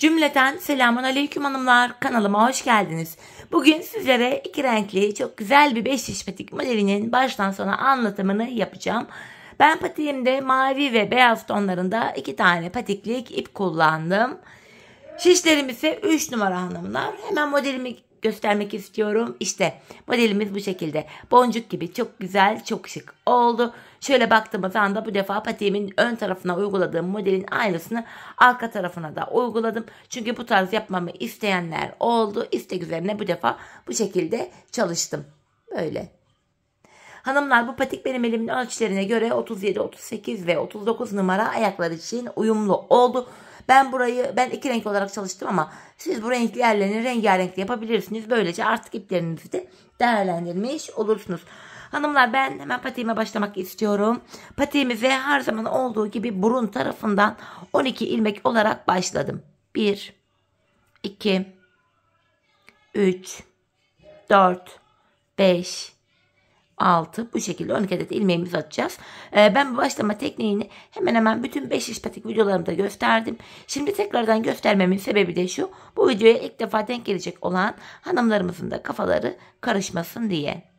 Cümleten selamun aleyküm hanımlar kanalıma hoş geldiniz. Bugün sizlere iki renkli çok güzel bir 5 şişmetik modelinin baştan sona anlatımını yapacağım. Ben patiğimde mavi ve beyaz tonlarında iki tane patiklik ip kullandım. Şişlerim ise 3 numara hanımlar. Hemen modelimi göstermek istiyorum. İşte modelimiz bu şekilde. Boncuk gibi çok güzel, çok şık oldu. Şöyle baktığımız anda bu defa patiğimin ön tarafına uyguladığım modelin aynısını arka tarafına da uyguladım. Çünkü bu tarz yapmamı isteyenler oldu. İstek üzerine bu defa bu şekilde çalıştım. Böyle. Hanımlar bu patik benim elimin ölçülerine göre 37, 38 ve 39 numara ayaklar için uyumlu oldu. Ben burayı ben iki renk olarak çalıştım ama siz bu renkli yerlerini rengarenk de yapabilirsiniz. Böylece artık iplerinizi de değerlendirmiş olursunuz. Hanımlar ben hemen patiğime başlamak istiyorum. Patiğimize her zaman olduğu gibi burun tarafından 12 ilmek olarak başladım. 1 2 3 4 5 6 bu şekilde 12 adet ilmeğimizi atacağız. Ee, ben bu başlama tekniğini hemen hemen bütün 5 iş videolarımda gösterdim. Şimdi tekrardan göstermemin sebebi de şu. Bu videoya ilk defa denk gelecek olan hanımlarımızın da kafaları karışmasın diye.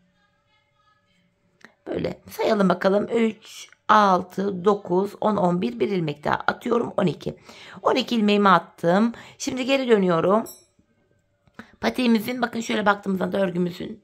Böyle sayalım bakalım. 3, 6, 9, 10, 11 bir ilmek daha atıyorum 12. 12 ilmeğimi attım. Şimdi geri dönüyorum. Patiğimizin bakın şöyle baktığımızda örgümüzün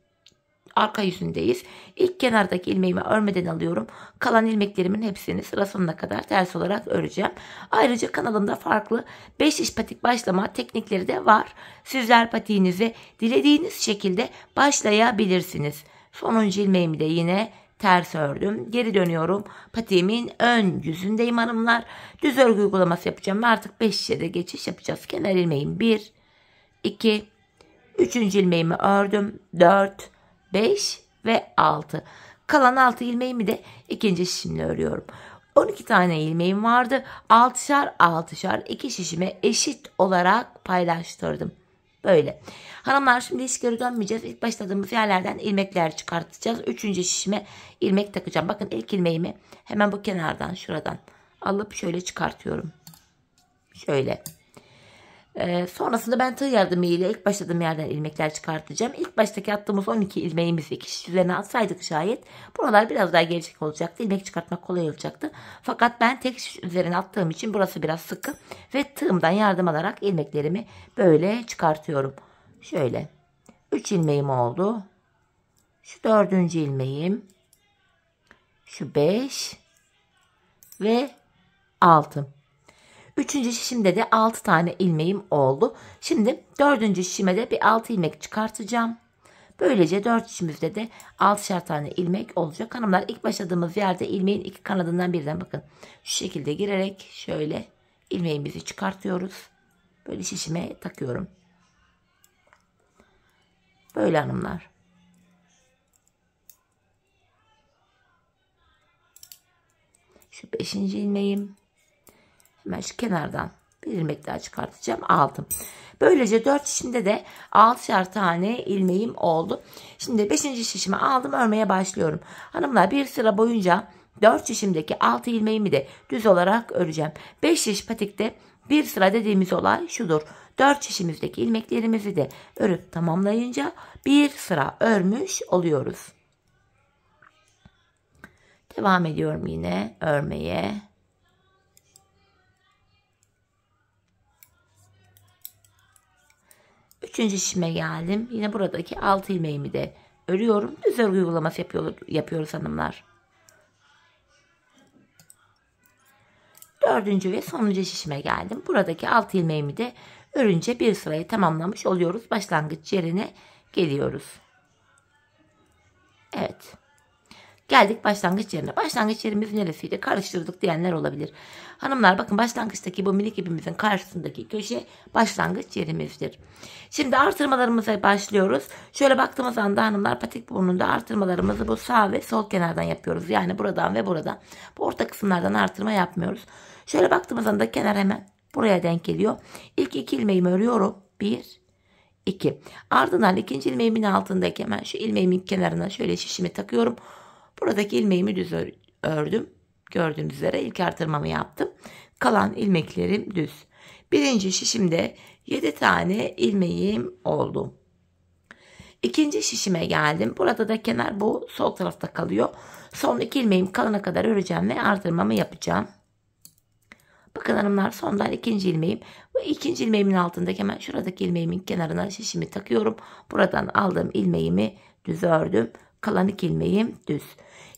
arka yüzündeyiz. İlk kenardaki ilmeğimi örmeden alıyorum. Kalan ilmeklerimin hepsini sıra sonuna kadar ters olarak öreceğim. Ayrıca kanalımda farklı 5 iş patik başlama teknikleri de var. Sizler patiğinizi dilediğiniz şekilde başlayabilirsiniz. Sonuncu ilmeğimi de yine ters ördüm. Geri dönüyorum. Patiğimin ön yüzündeyim hanımlar. Düz örgü uygulaması yapacağım ve artık 5 şişe de geçiş yapacağız. Kenar ilmeğim 1, 2, 3. ilmeğimi ördüm. 4, 5 ve 6. Kalan 6 ilmeğimi de ikinci şişimle örüyorum. 12 tane ilmeğim vardı. 6'şar 6'şar 2 şişime eşit olarak paylaştırdım. Böyle. Hanımlar şimdi hiç geri dönmeyeceğiz. İlk başladığımız yerlerden ilmekler çıkartacağız. Üçüncü şişime ilmek takacağım. Bakın ilk ilmeğimi hemen bu kenardan şuradan alıp şöyle çıkartıyorum. Şöyle. Ee, sonrasında ben tığ yardımıyla ilk başladığım yerden ilmekler çıkartacağım. İlk baştaki attığımız 12 ilmeğimizi ikiş üzerine atsaydık şayet buralar biraz daha gelecek olacaktı. İlmek çıkartmak kolay olacaktı. Fakat ben tek şiş üzerine attığım için burası biraz sıkı ve tığımdan yardım alarak ilmeklerimi böyle çıkartıyorum. Şöyle 3 ilmeğim oldu. Şu 4. ilmeğim. Şu 5 ve 6. Üçüncü şişimde de 6 tane ilmeğim oldu. Şimdi dördüncü şişime de bir 6 ilmek çıkartacağım. Böylece 4 şişimizde de 6'şer tane ilmek olacak. Hanımlar ilk başladığımız yerde ilmeğin iki kanadından birden bakın. Şu şekilde girerek şöyle ilmeğimizi çıkartıyoruz. Böyle şişime takıyorum. Böyle hanımlar. Şu beşinci ilmeğim. Hemen şu kenardan bir ilmek daha çıkartacağım. Aldım. Böylece 4 şişimde de 6'şar tane ilmeğim oldu. Şimdi 5. şişimi aldım örmeye başlıyorum. Hanımlar bir sıra boyunca 4 şişimdeki 6 ilmeğimi de düz olarak öreceğim. 5 şiş patikte bir sıra dediğimiz olay şudur. 4 şişimizdeki ilmeklerimizi de örüp tamamlayınca bir sıra örmüş oluyoruz. Devam ediyorum yine örmeye. Üçüncü işime geldim. Yine buradaki altı ilmeğimi de örüyorum. Düz örgü uygulaması yapıyor, yapıyoruz hanımlar. Dördüncü ve sonuncu şişime geldim. Buradaki altı ilmeğimi de örünce bir sırayı tamamlamış oluyoruz. Başlangıç yerine geliyoruz. Evet. Geldik başlangıç yerine. Başlangıç yerimizin neresiyle karıştırdık diyenler olabilir. Hanımlar bakın başlangıçtaki bu minik ipimizin karşısındaki köşe başlangıç yerimizdir. Şimdi artırmalarımıza başlıyoruz. Şöyle baktığımız anda hanımlar patik burnunda artırmalarımızı bu sağ ve sol kenardan yapıyoruz. Yani buradan ve buradan. Bu orta kısımlardan artırma yapmıyoruz. Şöyle baktığımız anda kenar hemen buraya denk geliyor. İlk iki ilmeğimi örüyorum. Bir, iki. Ardından ikinci ilmeğimin altındaki hemen şu ilmeğimin kenarına şöyle şişimi takıyorum. Buradaki ilmeğimi düz ördüm. Gördüğünüz üzere ilk artırmamı yaptım. Kalan ilmeklerim düz. Birinci şişimde 7 tane ilmeğim oldu. İkinci şişime geldim. Burada da kenar bu sol tarafta kalıyor. Son iki ilmeğim kalana kadar öreceğim ve artırmamı yapacağım. Bakın hanımlar sondan ikinci ilmeğim. Bu ikinci ilmeğimin altındaki hemen şuradaki ilmeğimin kenarına şişimi takıyorum. Buradan aldığım ilmeğimi düz ördüm kalan iki ilmeğim düz.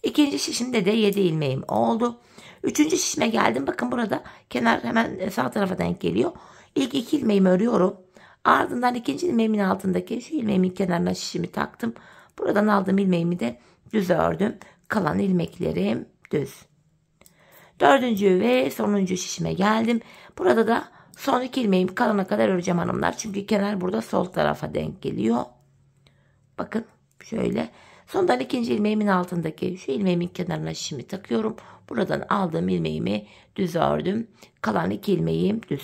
İkinci şişimde de 7 ilmeğim oldu. Üçüncü şişime geldim. Bakın burada kenar hemen sağ tarafa denk geliyor. İlk iki ilmeğimi örüyorum. Ardından ikinci ilmeğimin altındaki şu şey ilmeğimin kenarına şişimi taktım. Buradan aldığım ilmeğimi de düz ördüm. Kalan ilmeklerim düz. Dördüncü ve sonuncu şişime geldim. Burada da son iki ilmeğim kalana kadar öreceğim hanımlar. Çünkü kenar burada sol tarafa denk geliyor. Bakın şöyle Sondan ikinci ilmeğimin altındaki şu ilmeğimin kenarına şimdi takıyorum. Buradan aldığım ilmeğimi düz ördüm. Kalan iki ilmeğim düz.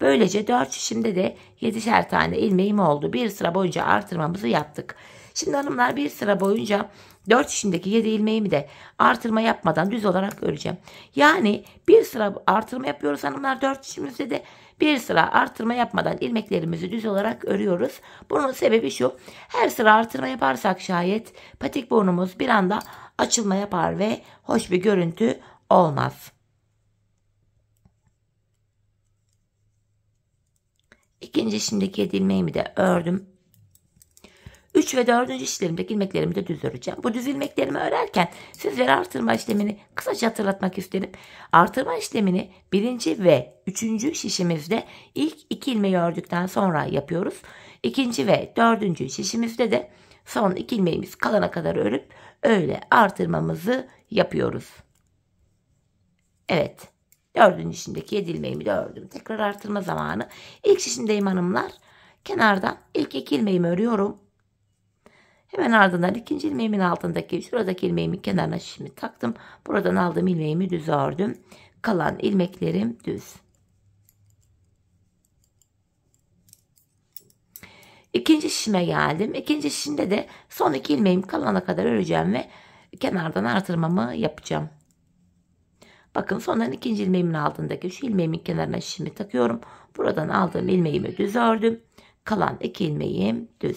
Böylece 4 şişimde de 7'şer tane ilmeğim oldu. Bir sıra boyunca artırmamızı yaptık. Şimdi hanımlar bir sıra boyunca 4 şişimdeki 7 ilmeğimi de artırma yapmadan düz olarak öreceğim. Yani bir sıra artırma yapıyoruz hanımlar 4 şişimizde de bir sıra artırma yapmadan ilmeklerimizi düz olarak örüyoruz. Bunun sebebi şu. Her sıra artırma yaparsak şayet patik burnumuz bir anda açılma yapar ve hoş bir görüntü olmaz. İkinci şimdi ilmeğimi de ördüm. 3 ve 4. işlerimdeki ilmeklerimi de düz öreceğim. Bu düz ilmeklerimi örerken sizlere artırma işlemini kısaca hatırlatmak isterim. Artırma işlemini 1. ve 3. şişimizde ilk 2 ilmeği ördükten sonra yapıyoruz. 2. ve 4. şişimizde de son 2 ilmeğimiz kalana kadar örüp öyle artırmamızı yapıyoruz. Evet. Dördüncü şişimdeki yedi ilmeğimi de ördüm. Tekrar artırma zamanı. İlk şişimdeyim hanımlar. Kenardan ilk iki ilmeğimi örüyorum. Hemen ardından ikinci ilmeğimin altındaki şuradaki ilmeğimin kenarına şimdi taktım. Buradan aldığım ilmeğimi düz ördüm. Kalan ilmeklerim düz. İkinci şişime geldim. İkinci şişimde de son iki ilmeğim kalana kadar öreceğim ve kenardan artırmamı yapacağım. Bakın sondan ikinci ilmeğimin altındaki şu ilmeğimin kenarına şişimi takıyorum. Buradan aldığım ilmeğimi düz ördüm. Kalan iki ilmeğim düz.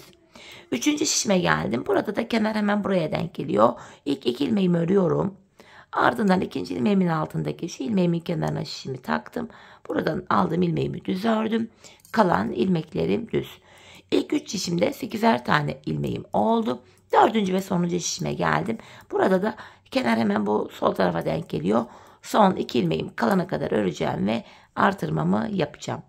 Üçüncü şişime geldim. Burada da kenar hemen buraya denk geliyor. İlk iki ilmeğimi örüyorum. Ardından ikinci ilmeğimin altındaki şu ilmeğimin kenarına şişimi taktım. Buradan aldığım ilmeğimi düz ördüm. Kalan ilmeklerim düz. İlk üç şişimde sekizer tane ilmeğim oldu. Dördüncü ve sonuncu şişime geldim. Burada da kenar hemen bu sol tarafa denk geliyor. Son iki ilmeğim kalana kadar öreceğim ve artırmamı yapacağım.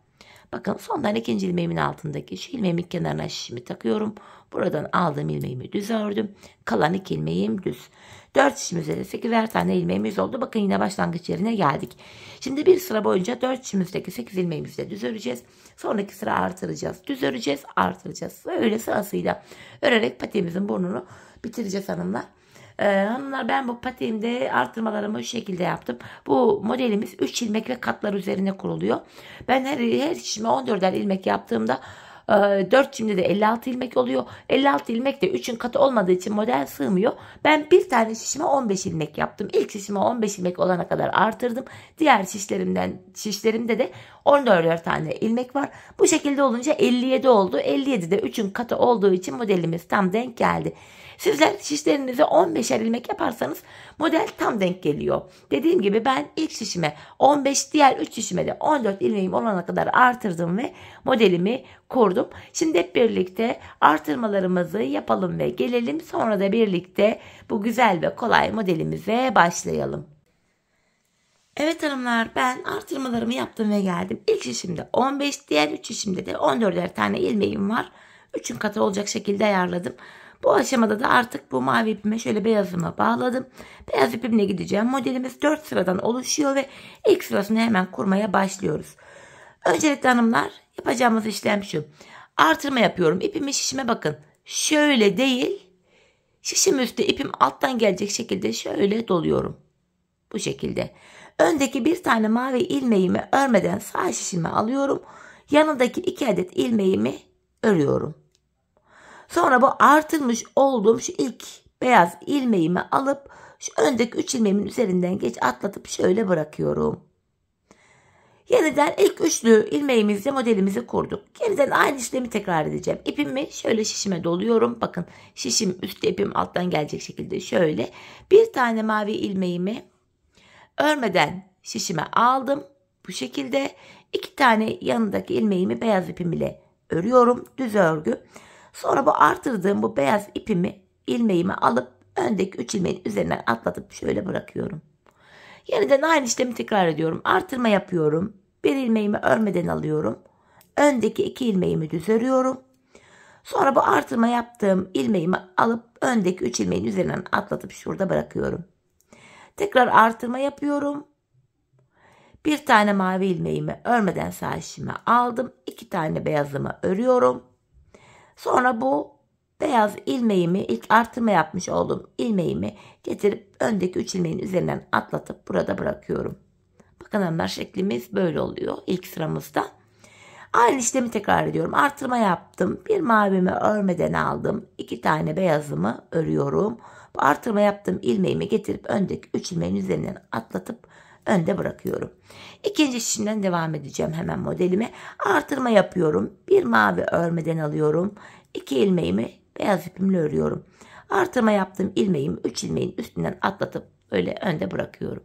Bakın sondan ikinci ilmeğimin altındaki şu ilmeğimin kenarına şişimi takıyorum. Buradan aldığım ilmeğimi düz ördüm. Kalan iki ilmeğim düz. 4 şişim üzerinde 8'er tane ilmeğimiz oldu. Bakın yine başlangıç yerine geldik. Şimdi bir sıra boyunca 4 şişimizdeki üzerindeki 8 ilmeğimizi de düz öreceğiz. Sonraki sıra artıracağız. Düz öreceğiz, artıracağız. Öyle sırasıyla örerek patiğimizin burnunu bitireceğiz hanımlar. Ee, hanımlar ben bu patiğimde artırmalarımı bu şekilde yaptım. Bu modelimiz 3 ilmek ve katlar üzerine kuruluyor. Ben her, her şişime 14'er ilmek yaptığımda 4 e, çimde de 56 ilmek oluyor. 56 ilmek de 3'ün katı olmadığı için model sığmıyor. Ben bir tane şişime 15 ilmek yaptım. İlk şişime 15 ilmek olana kadar artırdım. Diğer şişlerimden şişlerimde de 14 tane ilmek var. Bu şekilde olunca 57 oldu. 57 de 3'ün katı olduğu için modelimiz tam denk geldi. Sizler şişlerinizi 15'er ilmek yaparsanız model tam denk geliyor. Dediğim gibi ben ilk şişime 15 diğer 3 şişime de 14 ilmeğim olana kadar artırdım ve modelimi kurdum. Şimdi hep birlikte artırmalarımızı yapalım ve gelelim. Sonra da birlikte bu güzel ve kolay modelimize başlayalım. Evet hanımlar ben artırmalarımı yaptım ve geldim. İlk şişimde 15 diğer 3 şişimde de 14'er tane ilmeğim var. 3'ün katı olacak şekilde ayarladım. Bu aşamada da artık bu mavi ipime şöyle beyazıma bağladım. Beyaz ipimle gideceğim. Modelimiz 4 sıradan oluşuyor ve ilk sırasını hemen kurmaya başlıyoruz. Öncelikle hanımlar yapacağımız işlem şu. Artırma yapıyorum. İpimi şişime bakın. Şöyle değil. Şişim üstü ipim alttan gelecek şekilde şöyle doluyorum. Bu şekilde. Öndeki bir tane mavi ilmeğimi örmeden sağ şişime alıyorum. Yanındaki iki adet ilmeğimi örüyorum. Sonra bu artırmış olduğum şu ilk beyaz ilmeğimi alıp şu öndeki 3 ilmeğimin üzerinden geç atlatıp şöyle bırakıyorum. Yeniden ilk üçlü ilmeğimizle modelimizi kurduk. Yeniden aynı işlemi tekrar edeceğim. İpimi şöyle şişime doluyorum. Bakın şişim üstte ipim alttan gelecek şekilde şöyle. Bir tane mavi ilmeğimi örmeden şişime aldım. Bu şekilde iki tane yanındaki ilmeğimi beyaz ipim ile örüyorum. Düz örgü. Sonra bu artırdığım bu beyaz ipimi ilmeğimi alıp öndeki 3 ilmeğin üzerinden atlatıp şöyle bırakıyorum. Yeniden aynı işlemi tekrar ediyorum. Artırma yapıyorum. Bir ilmeğimi örmeden alıyorum. Öndeki iki ilmeğimi düz örüyorum. Sonra bu artırma yaptığım ilmeğimi alıp öndeki 3 ilmeğin üzerinden atlatıp şurada bırakıyorum. Tekrar artırma yapıyorum. Bir tane mavi ilmeğimi örmeden sağ işime aldım. iki tane beyazımı örüyorum. Sonra bu beyaz ilmeğimi ilk artırma yapmış olduğum ilmeğimi getirip öndeki 3 ilmeğin üzerinden atlatıp burada bırakıyorum. Bakın hanımlar şeklimiz böyle oluyor ilk sıramızda. Aynı işlemi tekrar ediyorum. Artırma yaptım. Bir mavimi örmeden aldım. iki tane beyazımı örüyorum. Bu artırma yaptığım ilmeğimi getirip öndeki 3 ilmeğin üzerinden atlatıp önde bırakıyorum. İkinci şişimden devam edeceğim hemen modelime. Artırma yapıyorum. Bir mavi örmeden alıyorum. İki ilmeğimi beyaz ipimle örüyorum. Artırma yaptığım ilmeğimi 3 ilmeğin üstünden atlatıp öyle önde bırakıyorum.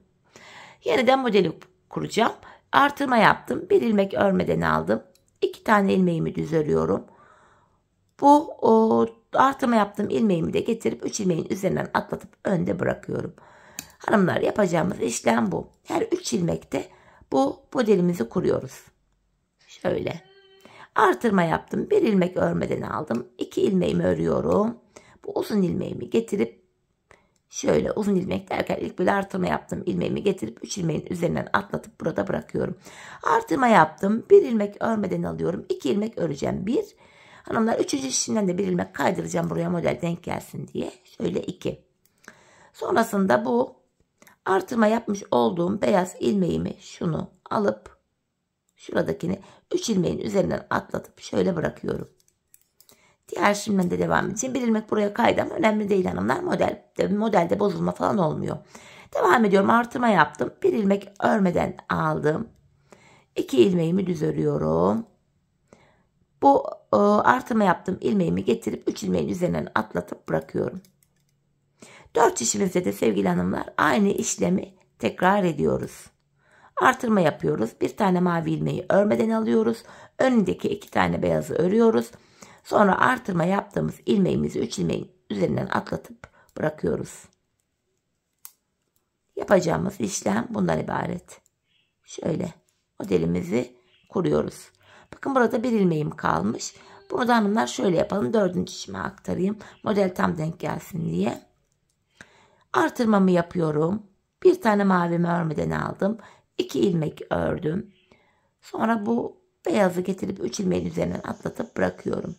Yeniden modeli kuracağım. Artırma yaptım. Bir ilmek örmeden aldım. İki tane ilmeğimi düz örüyorum. Bu o, artırma yaptığım ilmeğimi de getirip 3 ilmeğin üzerinden atlatıp önde bırakıyorum. Hanımlar yapacağımız işlem bu. Her 3 ilmekte bu modelimizi kuruyoruz. Şöyle. Artırma yaptım. Bir ilmek örmeden aldım. İki ilmeğimi örüyorum. Bu uzun ilmeğimi getirip şöyle uzun ilmek derken ilk bir artırma yaptım. ilmeğimi getirip 3 ilmeğin üzerinden atlatıp burada bırakıyorum. Artırma yaptım. Bir ilmek örmeden alıyorum. İki ilmek öreceğim. Bir. Hanımlar üçüncü işinden de bir ilmek kaydıracağım buraya model denk gelsin diye. Şöyle iki. Sonrasında bu artırma yapmış olduğum beyaz ilmeğimi şunu alıp şuradakini 3 ilmeğin üzerinden atlatıp şöyle bırakıyorum. Diğer şimdiden de devam için Bir ilmek buraya kaydım önemli değil hanımlar. Model, modelde bozulma falan olmuyor. Devam ediyorum. Artırma yaptım. Bir ilmek örmeden aldım. 2 ilmeğimi düz örüyorum. Bu e, artırma yaptığım ilmeğimi getirip 3 ilmeğin üzerinden atlatıp bırakıyorum. Dört işimizde de sevgili hanımlar aynı işlemi tekrar ediyoruz. Artırma yapıyoruz. Bir tane mavi ilmeği örmeden alıyoruz. Önündeki iki tane beyazı örüyoruz. Sonra artırma yaptığımız ilmeğimizi üç ilmeğin üzerinden atlatıp bırakıyoruz. Yapacağımız işlem bundan ibaret. Şöyle modelimizi kuruyoruz. Bakın burada bir ilmeğim kalmış. Bunu da hanımlar şöyle yapalım. Dördüncü işime aktarayım. Model tam denk gelsin diye. Artırmamı yapıyorum. Bir tane mavimi örmeden aldım. İki ilmek ördüm. Sonra bu beyazı getirip üç ilmeğin üzerinden atlatıp bırakıyorum.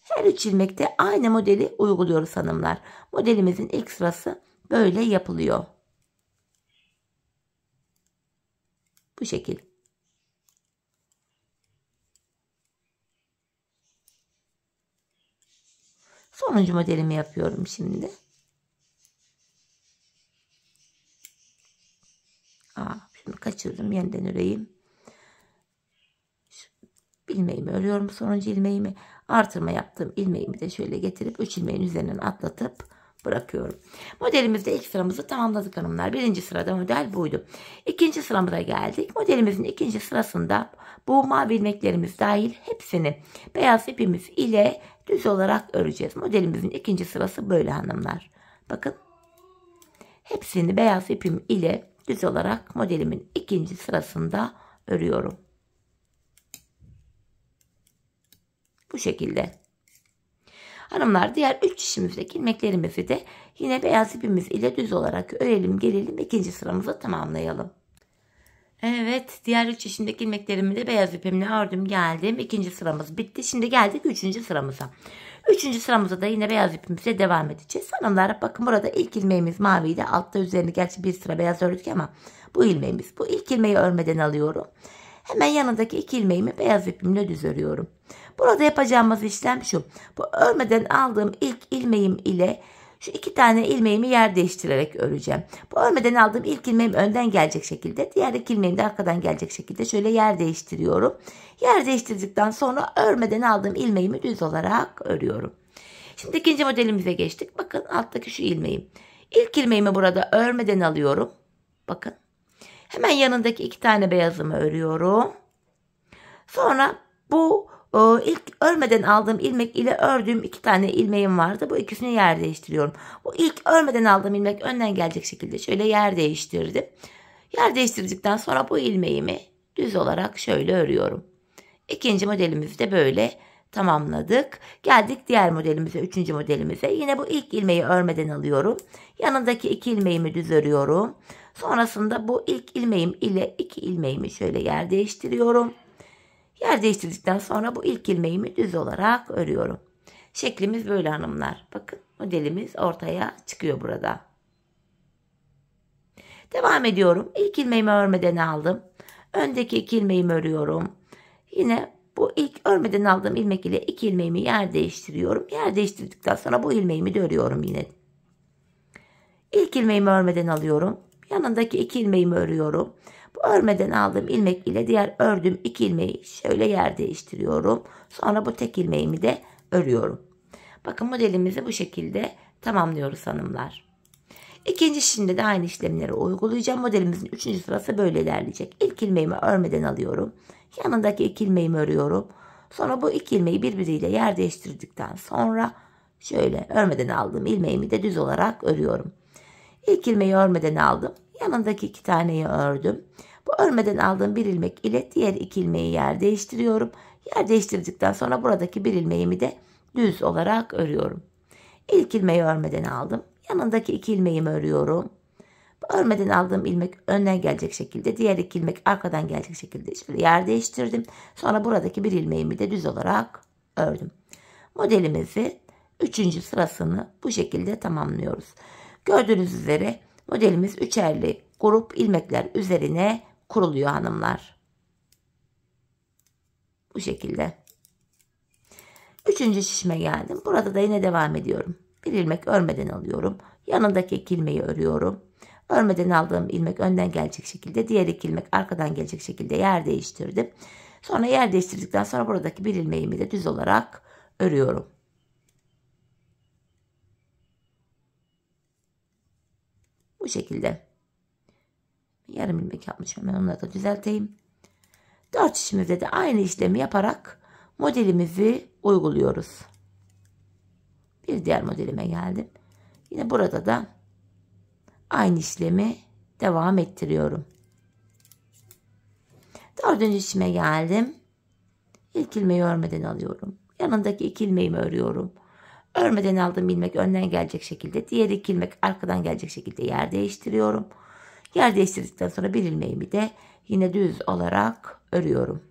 Her üç ilmekte aynı modeli uyguluyoruz hanımlar. Modelimizin ilk sırası böyle yapılıyor. Bu şekil. Sonuncu modelimi yapıyorum şimdi. Aa, şunu kaçırdım. Yeniden öreyim. Ilmeğimi örüyorum. Sonuncu ilmeğimi artırma yaptım ilmeğimi de şöyle getirip 3 ilmeğin üzerinden atlatıp bırakıyorum. Modelimizde ilk sıramızı tamamladık hanımlar. Birinci sırada model buydu. İkinci sıramıza geldik. Modelimizin ikinci sırasında bu mavi ilmeklerimiz dahil hepsini beyaz ipimiz ile düz olarak öreceğiz. Modelimizin ikinci sırası böyle hanımlar. Bakın hepsini beyaz ipim ile düz olarak modelimin ikinci sırasında örüyorum. Bu şekilde. Hanımlar diğer 3 şişimizdeki ilmeklerimizi de yine beyaz ipimiz ile düz olarak örelim gelelim ikinci sıramızı tamamlayalım. Evet diğer üç işimdeki ilmeklerimi de beyaz ipimle ördüm geldim. ikinci sıramız bitti. Şimdi geldik üçüncü sıramıza. Üçüncü sıramıza da yine beyaz ipimizle devam edeceğiz. Hanımlar bakın burada ilk ilmeğimiz maviydi. Altta üzerinde gerçi bir sıra beyaz ördük ama bu ilmeğimiz. Bu ilk ilmeği örmeden alıyorum. Hemen yanındaki iki ilmeğimi beyaz ipimle düz örüyorum. Burada yapacağımız işlem şu. Bu örmeden aldığım ilk ilmeğim ile şu iki tane ilmeğimi yer değiştirerek öreceğim. Bu örmeden aldığım ilk ilmeğim önden gelecek şekilde. Diğer iki ilmeğim de arkadan gelecek şekilde şöyle yer değiştiriyorum. Yer değiştirdikten sonra örmeden aldığım ilmeğimi düz olarak örüyorum. Şimdi ikinci modelimize geçtik. Bakın alttaki şu ilmeğim. İlk ilmeğimi burada örmeden alıyorum. Bakın. Hemen yanındaki iki tane beyazımı örüyorum. Sonra bu o, ilk örmeden aldığım ilmek ile ördüğüm iki tane ilmeğim vardı. Bu ikisini yer değiştiriyorum. Bu ilk örmeden aldığım ilmek önden gelecek şekilde şöyle yer değiştirdim. Yer değiştirdikten sonra bu ilmeğimi düz olarak şöyle örüyorum. İkinci modelimizi de böyle tamamladık. Geldik diğer modelimize, üçüncü modelimize. Yine bu ilk ilmeği örmeden alıyorum. Yanındaki iki ilmeğimi düz örüyorum. Sonrasında bu ilk ilmeğim ile iki ilmeğimi şöyle yer değiştiriyorum. Yer değiştirdikten sonra bu ilk ilmeğimi düz olarak örüyorum. Şeklimiz böyle hanımlar. Bakın modelimiz ortaya çıkıyor burada. Devam ediyorum. İlk ilmeğimi örmeden aldım. Öndeki iki ilmeğimi örüyorum. Yine bu ilk örmeden aldığım ilmek ile iki ilmeğimi yer değiştiriyorum. Yer değiştirdikten sonra bu ilmeğimi de örüyorum yine. İlk ilmeğimi örmeden alıyorum. Yanındaki iki ilmeğimi örüyorum. Bu örmeden aldığım ilmek ile diğer ördüğüm iki ilmeği şöyle yer değiştiriyorum. Sonra bu tek ilmeğimi de örüyorum. Bakın modelimizi bu şekilde tamamlıyoruz hanımlar. İkinci şimdi de aynı işlemleri uygulayacağım. Modelimizin üçüncü sırası böyle ilerleyecek. İlk ilmeğimi örmeden alıyorum. Yanındaki iki ilmeğimi örüyorum. Sonra bu iki ilmeği birbiriyle yer değiştirdikten sonra şöyle örmeden aldığım ilmeğimi de düz olarak örüyorum. İlk ilmeği örmeden aldım. Yanındaki iki taneyi ördüm. Bu örmeden aldığım bir ilmek ile diğer iki ilmeği yer değiştiriyorum. Yer değiştirdikten sonra buradaki bir ilmeğimi de düz olarak örüyorum. İlk ilmeği örmeden aldım. Yanındaki iki ilmeğimi örüyorum. Bu örmeden aldığım ilmek önden gelecek şekilde, diğer iki ilmek arkadan gelecek şekilde şöyle yer değiştirdim. Sonra buradaki bir ilmeğimi de düz olarak ördüm. Modelimizi 3. sırasını bu şekilde tamamlıyoruz. Gördüğünüz üzere Modelimiz üçerli grup ilmekler üzerine kuruluyor hanımlar. Bu şekilde. Üçüncü şişme geldim. Burada da yine devam ediyorum. Bir ilmek örmeden alıyorum. Yanındaki iki ilmeği örüyorum. Örmeden aldığım ilmek önden gelecek şekilde, diğer iki ilmek arkadan gelecek şekilde yer değiştirdim. Sonra yer değiştirdikten sonra buradaki bir ilmeğimi de düz olarak örüyorum. Bu şekilde. Yarım ilmek yapmışım hemen onları da düzelteyim. 4 işimizde de aynı işlemi yaparak modelimizi uyguluyoruz. Bir diğer modelime geldim. Yine burada da aynı işlemi devam ettiriyorum. Dördüncü işime geldim. İlk ilmeği örmeden alıyorum. Yanındaki iki ilmeğimi örüyorum. Örmeden aldım ilmek önden gelecek şekilde, diğer iki ilmek arkadan gelecek şekilde yer değiştiriyorum. Yer değiştirdikten sonra bir ilmeğimi de yine düz olarak örüyorum.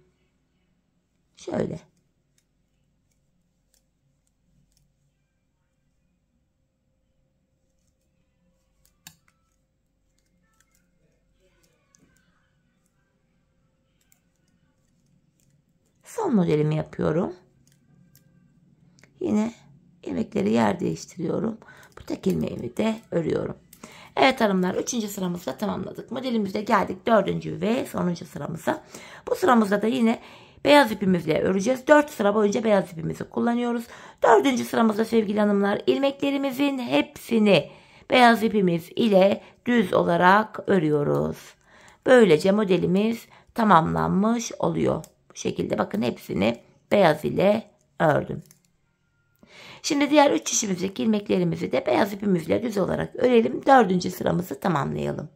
Şöyle. Son modelimi yapıyorum ilmekleri yer değiştiriyorum. Bu tek ilmeğimi de örüyorum. Evet hanımlar 3. sıramızda tamamladık. Modelimizde geldik 4. ve sonuncu sıramıza. Bu sıramızda da yine beyaz ipimizle öreceğiz. 4 sıra boyunca beyaz ipimizi kullanıyoruz. 4. sıramızda sevgili hanımlar ilmeklerimizin hepsini beyaz ipimiz ile düz olarak örüyoruz. Böylece modelimiz tamamlanmış oluyor. Bu şekilde bakın hepsini beyaz ile ördüm. Şimdi diğer 3 işimizdeki ilmeklerimizi de beyaz ipimizle düz olarak örelim. 4. sıramızı tamamlayalım.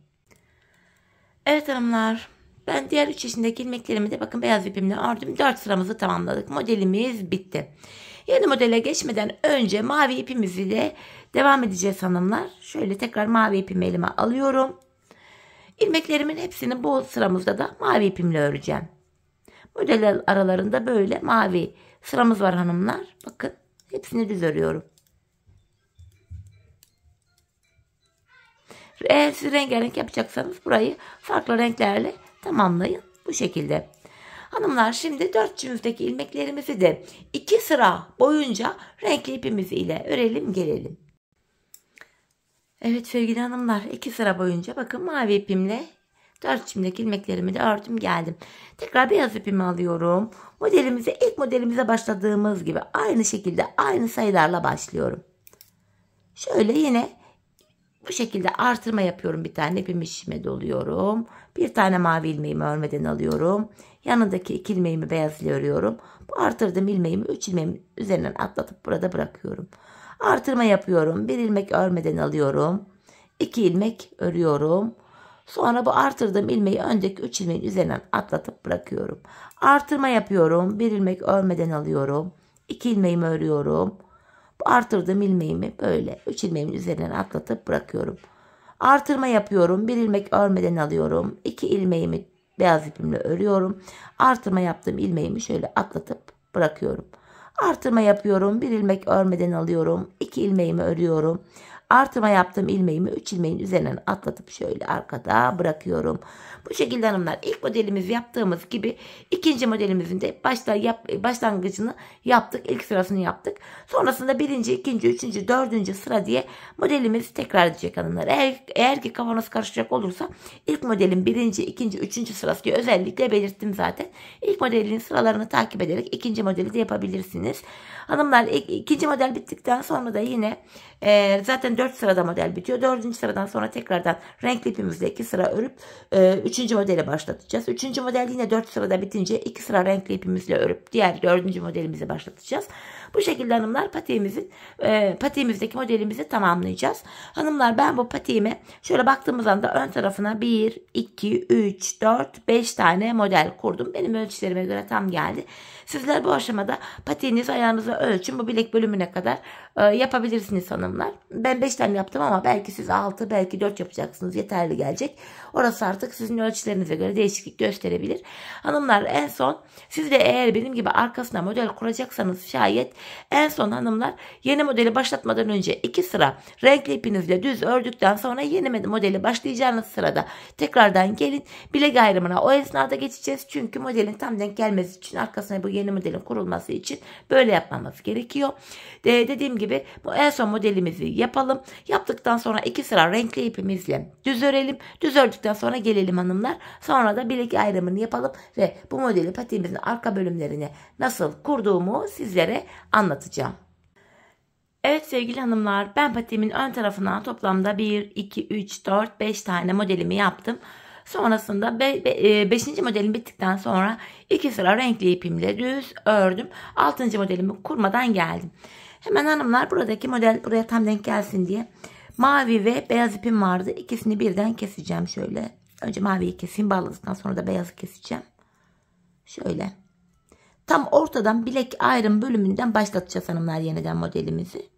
Evet hanımlar. Ben diğer 3 işimdeki ilmeklerimi de bakın beyaz ipimle ördüm. 4 sıramızı tamamladık. Modelimiz bitti. Yeni modele geçmeden önce mavi ipimizi de devam edeceğiz hanımlar. Şöyle tekrar mavi ipimi elime alıyorum. İlmeklerimin hepsini bu sıramızda da mavi ipimle öreceğim. Modeller aralarında böyle mavi sıramız var hanımlar. Bakın. Hepsini düz örüyorum. Eğer siz rengarenk yapacaksanız burayı farklı renklerle tamamlayın. Bu şekilde. Hanımlar şimdi dört cümüfteki ilmeklerimizi de iki sıra boyunca renkli ipimiz ile örelim gelelim. Evet sevgili hanımlar iki sıra boyunca bakın mavi ipimle Ters biçimdeki ilmeklerimi de örtüm geldim. Tekrar beyaz ipimi alıyorum. Modelimize ilk modelimize başladığımız gibi aynı şekilde aynı sayılarla başlıyorum. Şöyle yine bu şekilde artırma yapıyorum bir tane ipimi şişime doluyorum. Bir tane mavi ilmeğimi örmeden alıyorum. Yanındaki iki ilmeğimi beyaz ile örüyorum. Bu artırdığım ilmeğimi üç ilmeğin üzerinden atlatıp burada bırakıyorum. Artırma yapıyorum. Bir ilmek örmeden alıyorum. 2 ilmek örüyorum. Sonra bu artırdığım ilmeği önceki 3 ilmeğin üzerinden atlatıp bırakıyorum. Artırma yapıyorum. Bir ilmek örmeden alıyorum. 2 ilmeğimi örüyorum. Bu artırdığım ilmeğimi böyle 3 ilmeğin üzerinden atlatıp bırakıyorum. Artırma yapıyorum. Bir ilmek örmeden alıyorum. 2 ilmeğimi beyaz ipimle örüyorum. Artırma yaptığım ilmeğimi şöyle atlatıp bırakıyorum. Artırma yapıyorum. Bir ilmek örmeden alıyorum. 2 ilmeğimi örüyorum. Artırma yaptığım ilmeğimi 3 ilmeğin üzerinden atlatıp şöyle arkada bırakıyorum. Bu şekilde hanımlar ilk modelimizi yaptığımız gibi ikinci modelimizin de başta yap, başlangıcını yaptık. ilk sırasını yaptık. Sonrasında birinci, ikinci, üçüncü, dördüncü sıra diye modelimizi tekrar edecek hanımlar. Eğer, eğer ki kafanız karışacak olursa ilk modelin birinci, ikinci, üçüncü sırası diye özellikle belirttim zaten. İlk modelin sıralarını takip ederek ikinci modeli de yapabilirsiniz. Hanımlar ik, ikinci model bittikten sonra da yine e, zaten 4 sırada model bitiyor. 4. sıradan sonra tekrardan renkli ipimizle 2 sıra örüp e, 3. modele başlatacağız. 3. model yine 4 sırada bitince 2 sıra renkli ipimizle örüp diğer 4. modelimizi başlatacağız. Bu şekilde hanımlar patiğimizin e, patiğimizdeki modelimizi tamamlayacağız. Hanımlar ben bu patiğime şöyle baktığımız anda ön tarafına 1, 2, 3, 4, 5 tane model kurdum. Benim ölçülerime göre tam geldi. Sizler bu aşamada patiğinizi ayağınıza ölçün. Bu bilek bölümüne kadar ee, yapabilirsiniz hanımlar. Ben 5 tane yaptım ama belki siz 6 belki 4 yapacaksınız. Yeterli gelecek. Orası artık sizin ölçülerinize göre değişiklik gösterebilir. Hanımlar en son siz de eğer benim gibi arkasına model kuracaksanız şayet en son hanımlar yeni modeli başlatmadan önce 2 sıra renkli ipinizle düz ördükten sonra yeni modeli başlayacağınız sırada tekrardan gelin bilek ayrımına o esnada geçeceğiz. Çünkü modelin tam denk gelmesi için arkasına bu yeni modelin kurulması için böyle yapmamız gerekiyor. De, dediğim gibi gibi bu en son modelimizi yapalım. Yaptıktan sonra iki sıra renkli ipimizle düz örelim. Düz ördükten sonra gelelim hanımlar. Sonra da bilek ayrımını yapalım ve bu modeli patiğimizin arka bölümlerini nasıl kurduğumu sizlere anlatacağım. Evet sevgili hanımlar ben patiğimin ön tarafına toplamda 1, 2, 3, 4, 5 tane modelimi yaptım. Sonrasında 5. Be, be, e, modelim bittikten sonra 2 sıra renkli ipimle düz ördüm. 6. modelimi kurmadan geldim. Hemen hanımlar buradaki model buraya tam denk gelsin diye mavi ve beyaz ipim vardı. İkisini birden keseceğim şöyle. Önce maviyi keseyim bağladıktan sonra da beyazı keseceğim. Şöyle. Tam ortadan bilek ayrım bölümünden başlatacağız hanımlar yeniden modelimizi.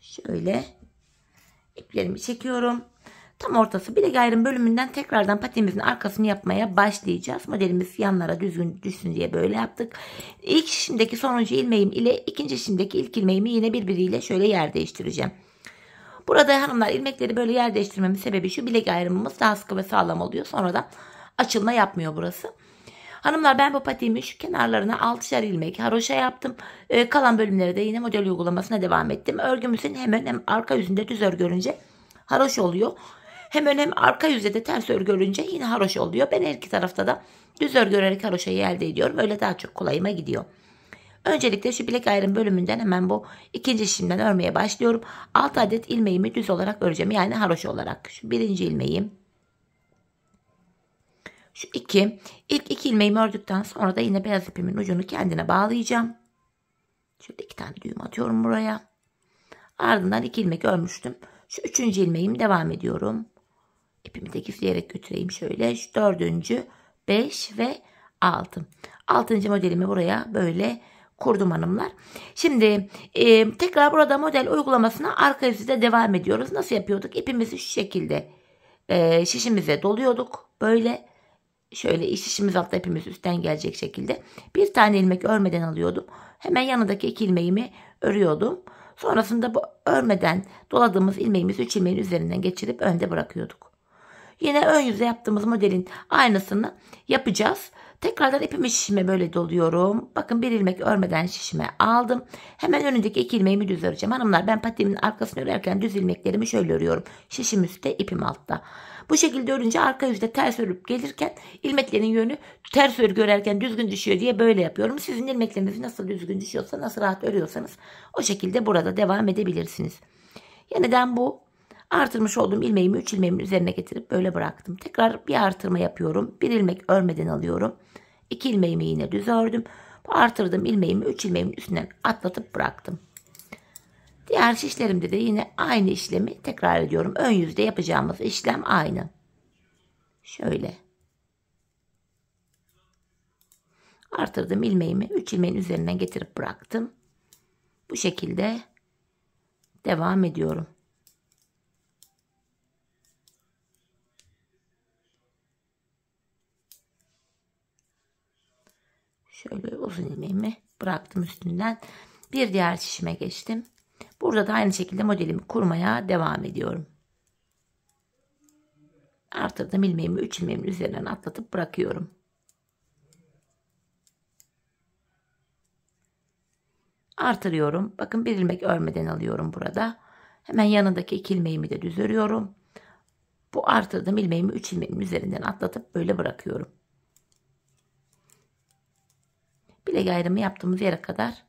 Şöyle iplerimi çekiyorum. Tam ortası bilek ayrım bölümünden tekrardan patimizin arkasını yapmaya başlayacağız. Modelimiz yanlara düzgün düşsün diye böyle yaptık. İlk şimdiki sonuncu ilmeğim ile ikinci şimdiki ilk ilmeğimi yine birbiriyle şöyle yer değiştireceğim. Burada hanımlar ilmekleri böyle yer değiştirmemin sebebi şu bilek ayrımımız daha sıkı ve sağlam oluyor. Sonradan açılma yapmıyor burası. Hanımlar ben bu patiğimi şu kenarlarına 6'şer ilmek haroşa yaptım. Ee, kalan bölümleri de yine model uygulamasına devam ettim. Örgümüzün hemen hem arka yüzünde düz örgü görünce haroş oluyor. Hem önem arka yüzde de ters örgü görünce yine haroş oluyor. Ben her iki tarafta da düz örgü örerek haroşayı elde ediyorum. Öyle daha çok kolayıma gidiyor. Öncelikle şu bilek ayrım bölümünden hemen bu ikinci işimden örmeye başlıyorum. 6 adet ilmeğimi düz olarak öreceğim. Yani haroş olarak. Şu birinci ilmeğim. Şu iki. İlk iki ilmeğimi ördükten sonra da yine beyaz ipimin ucunu kendine bağlayacağım. Şöyle iki tane düğüm atıyorum buraya. Ardından iki ilmek örmüştüm. Şu üçüncü ilmeğim devam ediyorum. İpimi de gifleyerek götüreyim şöyle. Şu dördüncü, beş ve altı. Altıncı modelimi buraya böyle kurdum hanımlar. Şimdi e, tekrar burada model uygulamasına arka yüzde devam ediyoruz. Nasıl yapıyorduk? İpimizi şu şekilde e, şişimize doluyorduk. Böyle şöyle iç şişimiz altta ipimiz üstten gelecek şekilde. Bir tane ilmek örmeden alıyordum. Hemen yanındaki iki ilmeğimi örüyordum. Sonrasında bu örmeden doladığımız ilmeğimizi üç ilmeğin üzerinden geçirip önde bırakıyorduk. Yine ön yüze yaptığımız modelin aynısını yapacağız. Tekrardan ipimi şişime böyle doluyorum. Bakın bir ilmek örmeden şişime aldım. Hemen önündeki iki ilmeğimi düz öreceğim. Hanımlar ben patiğimin arkasını örerken düz ilmeklerimi şöyle örüyorum. Şişim üstte ipim altta. Bu şekilde örünce arka yüzde ters örüp gelirken ilmeklerin yönü ters örgü örerken düzgün düşüyor diye böyle yapıyorum. Sizin ilmekleriniz nasıl düzgün düşüyorsa nasıl rahat örüyorsanız o şekilde burada devam edebilirsiniz. Yeniden bu Artırmış olduğum ilmeğimi 3 ilmeğimin üzerine getirip böyle bıraktım. Tekrar bir artırma yapıyorum. Bir ilmek örmeden alıyorum. 2 ilmeğimi yine düz ördüm. artırdığım ilmeğimi 3 ilmeğimin üstünden atlatıp bıraktım. Diğer şişlerimde de yine aynı işlemi tekrar ediyorum. Ön yüzde yapacağımız işlem aynı. Şöyle. Artırdım ilmeğimi 3 ilmeğin üzerinden getirip bıraktım. Bu şekilde devam ediyorum. Şöyle uzun ilmeğimi bıraktım üstünden. Bir diğer şişime geçtim. Burada da aynı şekilde modelimi kurmaya devam ediyorum. Artırdım ilmeğimi 3 ilmeğimin üzerinden atlatıp bırakıyorum. Artırıyorum. Bakın bir ilmek örmeden alıyorum burada. Hemen yanındaki iki ilmeğimi de düz örüyorum. Bu artırdığım ilmeğimi 3 ilmeğin üzerinden atlatıp böyle bırakıyorum. Peg ayrımı yaptığımız yere kadar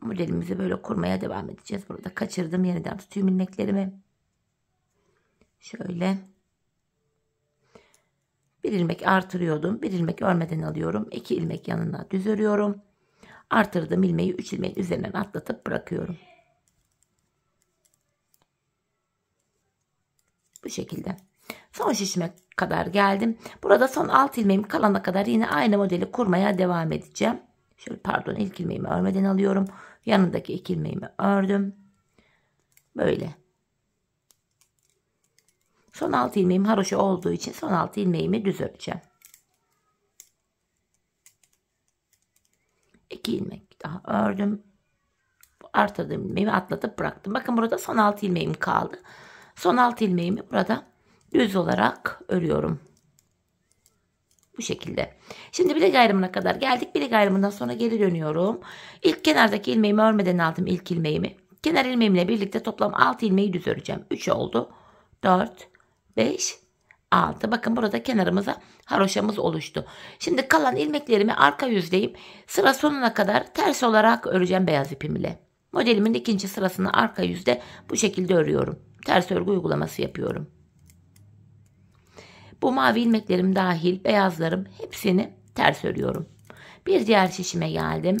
modelimizi böyle kurmaya devam edeceğiz. Burada kaçırdım yeniden tüm ilmeklerimi. Şöyle bir ilmek artırıyordum. Bir ilmek örmeden alıyorum. iki ilmek yanına düz örüyorum. Artırdığım ilmeği 3 ilmeğin üzerinden atlatıp bırakıyorum. Bu şekilde. Son şişime kadar geldim. Burada son alt ilmeğim kalana kadar yine aynı modeli kurmaya devam edeceğim. Şöyle pardon ilk ilmeğimi örmeden alıyorum. Yanındaki ilk ilmeğimi ördüm. Böyle. Son altı ilmeğim haroşa olduğu için son altı ilmeğimi düz öreceğim. İki ilmek daha ördüm. Arttırdığım ilmeğimi atlatıp bıraktım. Bakın burada son altı ilmeğim kaldı. Son altı ilmeğimi burada düz olarak örüyorum. Bu şekilde. Şimdi bilek ayrımına kadar geldik. Bilek ayrımından sonra geri dönüyorum. İlk kenardaki ilmeğimi örmeden aldım ilk ilmeğimi. Kenar ilmeğimle birlikte toplam 6 ilmeği düz öreceğim. 3 oldu. 4, 5, 6. Bakın burada kenarımıza haroşamız oluştu. Şimdi kalan ilmeklerimi arka yüzdeyim. sıra sonuna kadar ters olarak öreceğim beyaz ipim ile. Modelimin ikinci sırasını arka yüzde bu şekilde örüyorum. Ters örgü uygulaması yapıyorum. Bu mavi ilmeklerim dahil beyazlarım hepsini ters örüyorum. Bir diğer şişime geldim.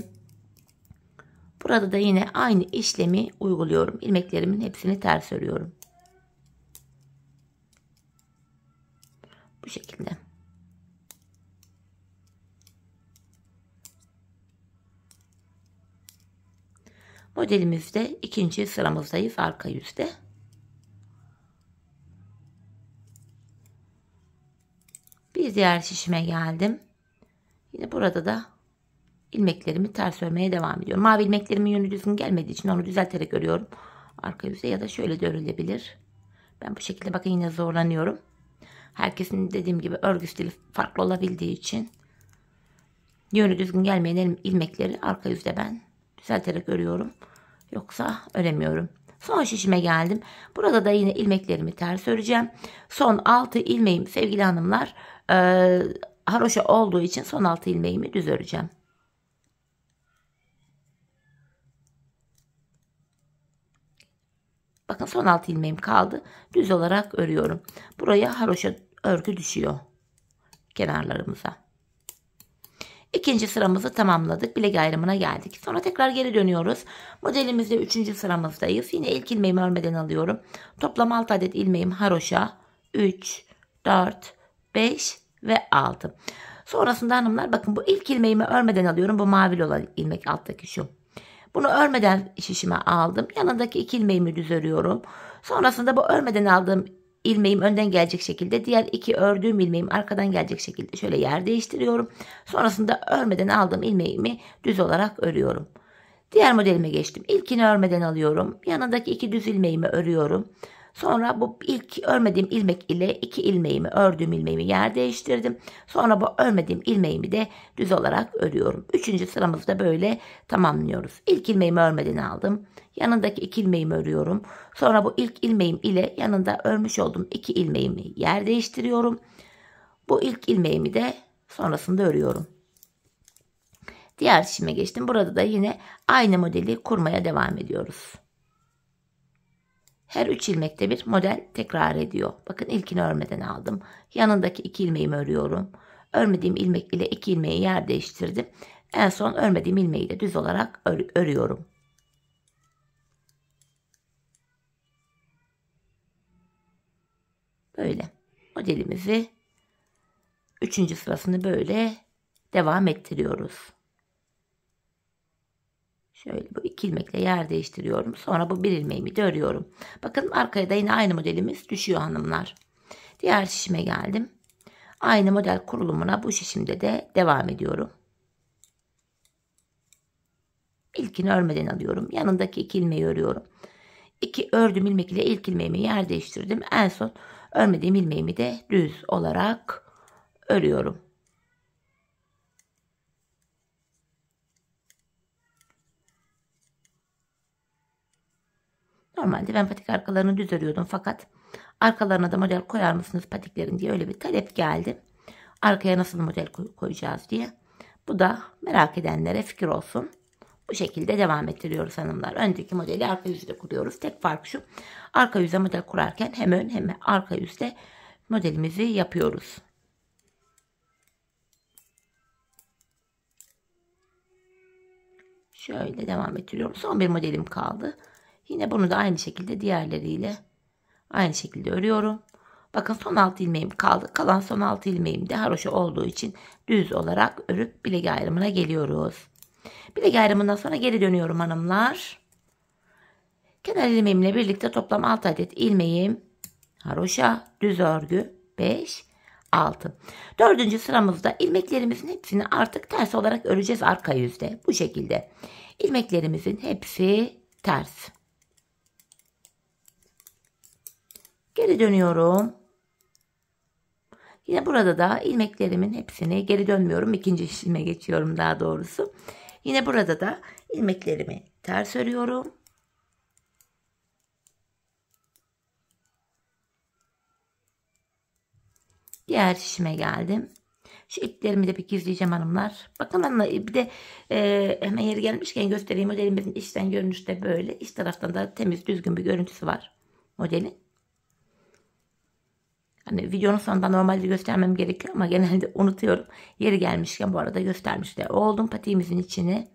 Burada da yine aynı işlemi uyguluyorum. İlmeklerimin hepsini ters örüyorum. Bu şekilde. Modelimizde ikinci sıramızdayız arka yüzde. Bir diğer şişime geldim. Yine burada da ilmeklerimi ters örmeye devam ediyorum. Mavi ilmeklerimin yönü düzgün gelmediği için onu düzelterek örüyorum. Arka yüze ya da şöyle de örülebilir. Ben bu şekilde bakın yine zorlanıyorum. Herkesin dediğim gibi örgü stili farklı olabildiği için yönü düzgün gelmeyen ilmekleri arka yüzde ben düzelterek örüyorum. Yoksa öremiyorum. Son şişime geldim. Burada da yine ilmeklerimi ters öreceğim. Son 6 ilmeğim sevgili hanımlar e, haroşa olduğu için son altı ilmeğimi düz öreceğim. Bakın son altı ilmeğim kaldı. Düz olarak örüyorum. Buraya haroşa örgü düşüyor. Kenarlarımıza. İkinci sıramızı tamamladık. Bilek ayrımına geldik. Sonra tekrar geri dönüyoruz. Modelimizde üçüncü sıramızdayız. Yine ilk ilmeğimi örmeden alıyorum. Toplam altı adet ilmeğim haroşa. 3, 4, 5 ve 6. Sonrasında hanımlar bakın bu ilk ilmeğimi örmeden alıyorum. Bu mavi olan ilmek alttaki şu. Bunu örmeden şişime aldım. Yanındaki iki ilmeğimi düz örüyorum. Sonrasında bu örmeden aldığım ilmeğim önden gelecek şekilde diğer iki ördüğüm ilmeğim arkadan gelecek şekilde şöyle yer değiştiriyorum. Sonrasında örmeden aldığım ilmeğimi düz olarak örüyorum. Diğer modelime geçtim. İlkini örmeden alıyorum. Yanındaki iki düz ilmeğimi örüyorum. Sonra bu ilk örmediğim ilmek ile iki ilmeğimi ördüğüm ilmeğimi yer değiştirdim. Sonra bu örmediğim ilmeğimi de düz olarak örüyorum. Üçüncü sıramızda böyle tamamlıyoruz. İlk ilmeğimi örmeden aldım. Yanındaki iki ilmeğimi örüyorum. Sonra bu ilk ilmeğim ile yanında örmüş olduğum iki ilmeğimi yer değiştiriyorum. Bu ilk ilmeğimi de sonrasında örüyorum. Diğer işime geçtim. Burada da yine aynı modeli kurmaya devam ediyoruz. Her 3 ilmekte bir model tekrar ediyor. Bakın ilkini örmeden aldım. Yanındaki 2 ilmeğimi örüyorum. Örmediğim ilmek ile 2 ilmeği yer değiştirdim. En son örmediğim ilmeği de düz olarak ör örüyorum. Böyle modelimizi 3. sırasını böyle devam ettiriyoruz. Şöyle bu iki ilmekle yer değiştiriyorum. Sonra bu bir ilmeğimi de örüyorum. Bakın arkaya da yine aynı modelimiz düşüyor hanımlar. Diğer şişime geldim. Aynı model kurulumuna bu şişimde de devam ediyorum. İlkini örmeden alıyorum. Yanındaki iki ilmeği örüyorum. İki ördüm ilmek ile ilk ilmeğimi yer değiştirdim. En son örmediğim ilmeğimi de düz olarak örüyorum. Normalde ben patik arkalarını düz örüyordum fakat arkalarına da model koyar mısınız patiklerin diye öyle bir talep geldi. Arkaya nasıl model koyacağız diye. Bu da merak edenlere fikir olsun. Bu şekilde devam ettiriyoruz hanımlar. Öndeki modeli arka yüzde kuruyoruz. Tek fark şu. Arka yüze model kurarken hem ön hem arka yüzde modelimizi yapıyoruz. Şöyle devam ettiriyorum. Son bir modelim kaldı. Yine bunu da aynı şekilde diğerleriyle aynı şekilde örüyorum. Bakın son alt ilmeğim kaldı. Kalan son alt ilmeğim de haroşa olduğu için düz olarak örüp bilek ayrımına geliyoruz. Bilek ayrımından sonra geri dönüyorum hanımlar. Kenar ilmeğimle birlikte toplam 6 adet ilmeğim haroşa, düz örgü 5, 6. Dördüncü sıramızda ilmeklerimizin hepsini artık ters olarak öreceğiz arka yüzde. Bu şekilde. İlmeklerimizin hepsi ters. Geri dönüyorum. Yine burada da ilmeklerimin hepsini geri dönmüyorum. İkinci işleme geçiyorum daha doğrusu. Yine burada da ilmeklerimi ters örüyorum. Diğer şişime geldim. Şu iplerimi de bir gizleyeceğim hanımlar. Bakın hanımlar bir de e, hemen yeri gelmişken göstereyim. Modelimizin içten görünüşte böyle. İç taraftan da temiz düzgün bir görüntüsü var modelin. Hani videonun sonunda normalde göstermem gerekiyor ama genelde unutuyorum. Yeri gelmişken bu arada göstermiş de oldum patiğimizin içini.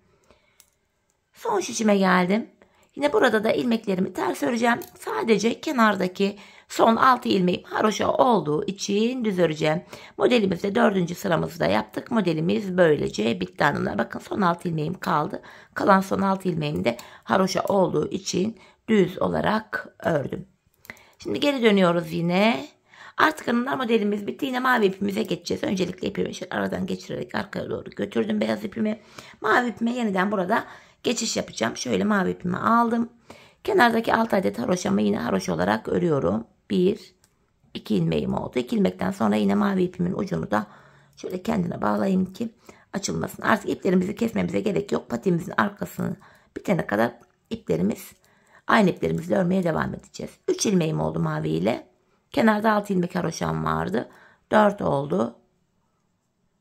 Son şişime geldim. Yine burada da ilmeklerimi ters öreceğim. Sadece kenardaki son 6 ilmeğim haroşa olduğu için düz öreceğim. Modelimizde 4. sıramızda yaptık. Modelimiz böylece bitti hanımlar. Bakın son 6 ilmeğim kaldı. Kalan son 6 ilmeğim de haroşa olduğu için düz olarak ördüm. Şimdi geri dönüyoruz yine. Artık hanımlar modelimiz bitti. Yine mavi ipimize geçeceğiz. Öncelikle ipimi aradan geçirerek arkaya doğru götürdüm beyaz ipimi. Mavi ipime yeniden burada geçiş yapacağım. Şöyle mavi ipimi aldım. Kenardaki 6 adet haroşamı yine haroş olarak örüyorum. 1 2 ilmeğim oldu. 2 ilmekten sonra yine mavi ipimin ucunu da şöyle kendine bağlayayım ki açılmasın. Artık iplerimizi kesmemize gerek yok. Patimizin arkasını bitene kadar iplerimiz aynı iplerimizle örmeye devam edeceğiz. 3 ilmeğim oldu mavi ile. Kenarda 6 ilmek haroşam vardı. 4 oldu.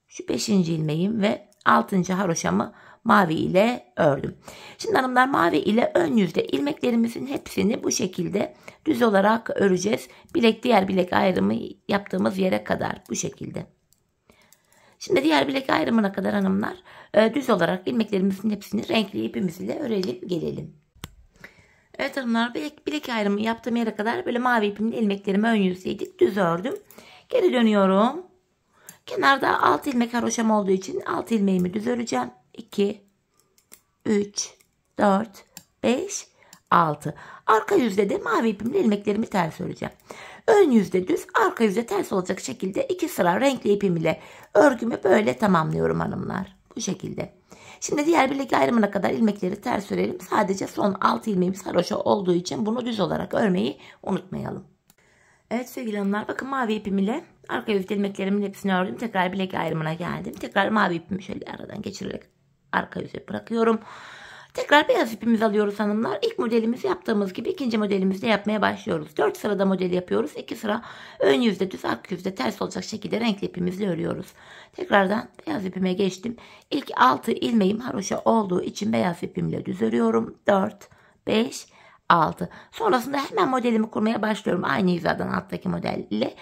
Şu 5. ilmeğim ve 6. haroşamı mavi ile ördüm. Şimdi hanımlar mavi ile ön yüzde ilmeklerimizin hepsini bu şekilde düz olarak öreceğiz. Bilek diğer bilek ayrımı yaptığımız yere kadar bu şekilde. Şimdi diğer bilek ayrımına kadar hanımlar e, düz olarak ilmeklerimizin hepsini renkli ipimiz ile örelim gelelim. Evet hanımlar bilek, bilek ayrımı yaptığım yere kadar böyle mavi ipimle ilmeklerimi ön yüzeydik düz ördüm. Geri dönüyorum. Kenarda 6 ilmek haroşam olduğu için 6 ilmeğimi düz öreceğim. 2, 3, 4, 5, 6. Arka yüzde de mavi ipimle ilmeklerimi ters öreceğim. Ön yüzde düz, arka yüzde ters olacak şekilde iki sıra renkli ipim ile örgümü böyle tamamlıyorum hanımlar. Bu şekilde. Şimdi diğer birlikte ayrımına kadar ilmekleri ters örelim. Sadece son 6 ilmeğimiz haroşa olduğu için bunu düz olarak örmeyi unutmayalım. Evet sevgili hanımlar bakın mavi ipim ile arka üft ilmeklerimin hepsini ördüm. Tekrar bilek ayrımına geldim. Tekrar mavi ipimi şöyle aradan geçirerek arka yüze bırakıyorum. Tekrar beyaz ipimizi alıyoruz hanımlar. İlk modelimizi yaptığımız gibi ikinci modelimizde yapmaya başlıyoruz. 4 sırada modeli yapıyoruz. 2 sıra ön yüzde düz arka yüzde ters olacak şekilde renkli ipimizle örüyoruz. Tekrardan beyaz ipime geçtim. İlk 6 ilmeğim haroşa olduğu için beyaz ipimle düz örüyorum. 4, 5, 6. Sonrasında hemen modelimi kurmaya başlıyorum. Aynı hizadan alttaki modelle.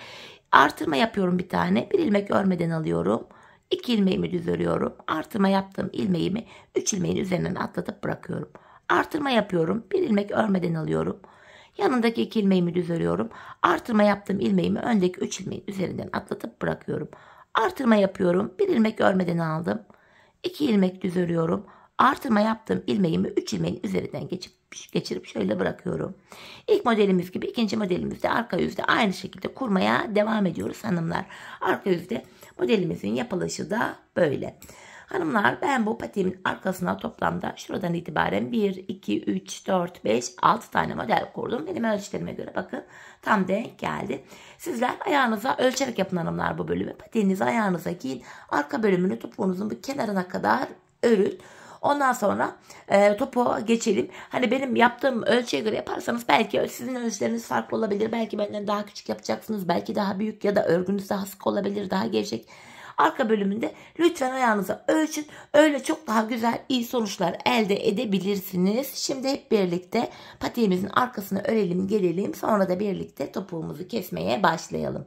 Artırma yapıyorum bir tane. Bir ilmek örmeden alıyorum. 2 ilmeğimi düz örüyorum. Artırma yaptığım ilmeğimi 3 ilmeğin üzerinden atlatıp bırakıyorum. Artırma yapıyorum. 1 ilmek örmeden alıyorum. Yanındaki 2 ilmeğimi düz örüyorum. Artırma yaptığım ilmeğimi öndeki 3 ilmeğin üzerinden atlatıp bırakıyorum. Artırma yapıyorum. 1 ilmek örmeden aldım. 2 ilmek düz örüyorum. Artırma yaptığım ilmeğimi 3 ilmeğin üzerinden geçip geçirip şöyle bırakıyorum. İlk modelimiz gibi ikinci modelimizde arka yüzde aynı şekilde kurmaya devam ediyoruz hanımlar. Arka yüzde Modelimizin yapılışı da böyle. Hanımlar ben bu patiğimin arkasına toplamda şuradan itibaren 1, 2, 3, 4, 5, 6 tane model kurdum. Benim ölçülerime göre bakın tam denk geldi. Sizler ayağınıza ölçerek yapın hanımlar bu bölümü. Patiğinizi ayağınıza giyin. Arka bölümünü topuğunuzun bu kenarına kadar örün. Ondan sonra e, topu geçelim. Hani benim yaptığım ölçüye göre yaparsanız belki sizin ölçüleriniz farklı olabilir. Belki benden daha küçük yapacaksınız. Belki daha büyük ya da örgünüz daha sık olabilir. Daha gevşek arka bölümünde lütfen ayağınıza ölçün. Öyle çok daha güzel iyi sonuçlar elde edebilirsiniz. Şimdi hep birlikte patiğimizin arkasını örelim gelelim. Sonra da birlikte topuğumuzu kesmeye başlayalım.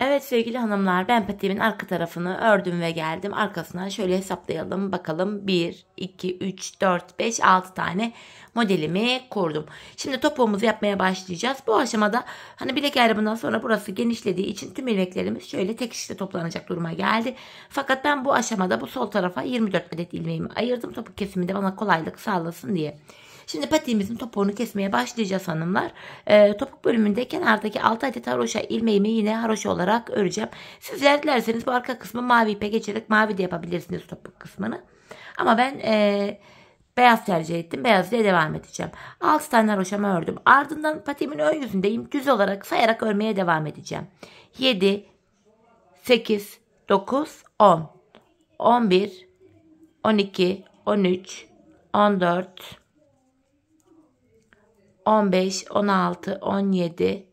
Evet sevgili hanımlar ben patiğimin arka tarafını ördüm ve geldim. arkasına şöyle hesaplayalım bakalım. 1, 2, 3, 4, 5, 6 tane modelimi kurdum. Şimdi topuğumuzu yapmaya başlayacağız. Bu aşamada hani bilek ayrımından sonra burası genişlediği için tüm ilmeklerimiz şöyle tek işte toplanacak duruma geldi. Fakat ben bu aşamada bu sol tarafa 24 adet ilmeğimi ayırdım. Topuk kesimi de bana kolaylık sağlasın diye. Şimdi patiğimizin topuğunu kesmeye başlayacağız hanımlar. E, topuk bölümünde kenardaki 6 adet haroşa ilmeğimi yine haroşa olarak öreceğim. Sizler dilerseniz bu arka kısmı mavi ipe geçerek mavi de yapabilirsiniz topuk kısmını. Ama ben e, beyaz tercih ettim. Beyaz ile devam edeceğim. 6 tane haroşamı ördüm. Ardından patiğimin ön yüzündeyim. Düz olarak sayarak örmeye devam edeceğim. 7 8 9 10 11 12 13 14 15, 16, 17,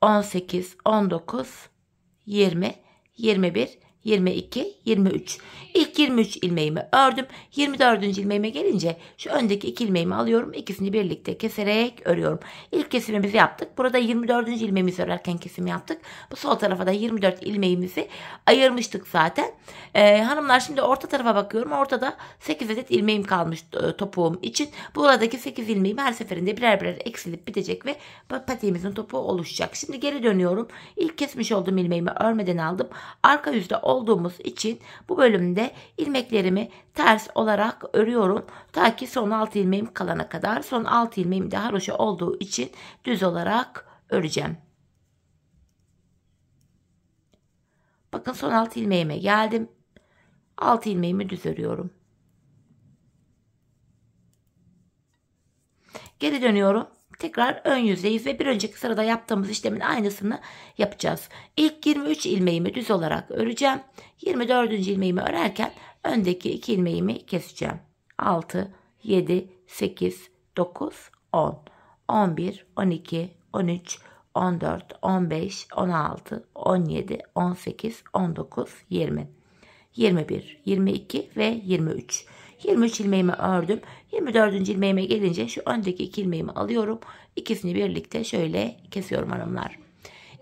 18, 19, 20, 21, 22, 23. İlk 23 ilmeğimi ördüm. 24. ilmeğime gelince şu öndeki iki ilmeğimi alıyorum. İkisini birlikte keserek örüyorum. İlk kesimimizi yaptık. Burada 24. ilmeğimizi örerken kesim yaptık. Bu sol tarafa da 24 ilmeğimizi ayırmıştık zaten. Ee, hanımlar şimdi orta tarafa bakıyorum. Ortada 8 adet ilmeğim kalmış e, topuğum için. Buradaki 8 ilmeğim her seferinde birer birer eksilip bitecek ve patiğimizin topuğu oluşacak. Şimdi geri dönüyorum. İlk kesmiş olduğum ilmeğimi örmeden aldım. Arka yüzde olduğumuz için bu bölümde ilmeklerimi ters olarak örüyorum. Ta ki son 6 ilmeğim kalana kadar. Son 6 ilmeğim de haroşa olduğu için düz olarak öreceğim. Bakın son 6 ilmeğime geldim. 6 ilmeğimi düz örüyorum. Geri dönüyorum tekrar ön yüzeyiz ve bir önceki sırada yaptığımız işlemin aynısını yapacağız. İlk 23 ilmeğimi düz olarak öreceğim. 24. ilmeğimi örerken öndeki 2 ilmeğimi keseceğim. 6, 7, 8, 9, 10, 11, 12, 13, 14, 15, 16, 17, 18, 19, 20, 21, 22 ve 23. 23 ilmeğimi ördüm. 24. ilmeğime gelince şu öndeki iki ilmeğimi alıyorum. İkisini birlikte şöyle kesiyorum hanımlar.